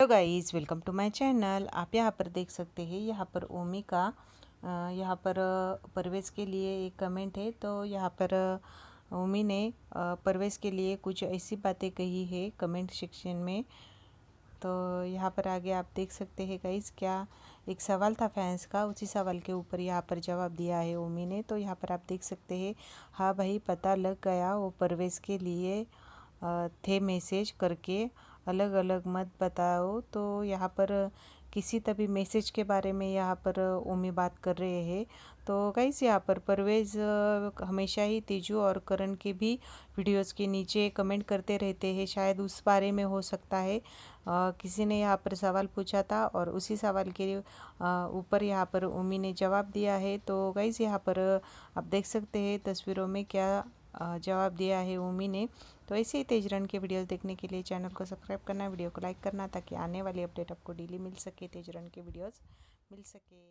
hello guys welcome to my channel आप यहाँ पर देख सकते हैं यहाँ पर ओमी का यहाँ पर परवेज़ के लिए एक कमेंट है तो यहाँ पर ओमी ने परवेश के लिए कुछ ऐसी बातें कही है कमेंट सेक्शन में तो यहाँ पर आगे आप देख सकते हैं गाइस क्या एक सवाल था फैंस का उसी सवाल के ऊपर यहाँ पर जवाब दिया है ओमी ने तो यहाँ पर आप देख सकते हैं हाँ भाई पता लग गया वो परवेश के लिए थे मैसेज करके अलग अलग मत बताओ तो यहाँ पर किसी तभी मैसेज के बारे में यहाँ पर ओमी बात कर रहे हैं तो गाइस यहाँ पर परवेज़ हमेशा ही तेजू और करण के भी वीडियोस के नीचे कमेंट करते रहते हैं शायद उस बारे में हो सकता है आ, किसी ने यहाँ पर सवाल पूछा था और उसी सवाल के ऊपर यहाँ पर ओमी ने जवाब दिया है तो गाइस यहाँ पर आप देख सकते हैं तस्वीरों में क्या जवाब दिया है ओमी ने तो ऐसे ही तेजरन के वीडियोस देखने के लिए चैनल को सब्सक्राइब करना वीडियो को लाइक करना ताकि आने वाली अपडेट आपको डेली मिल सके तेजरन के वीडियोज़ मिल सके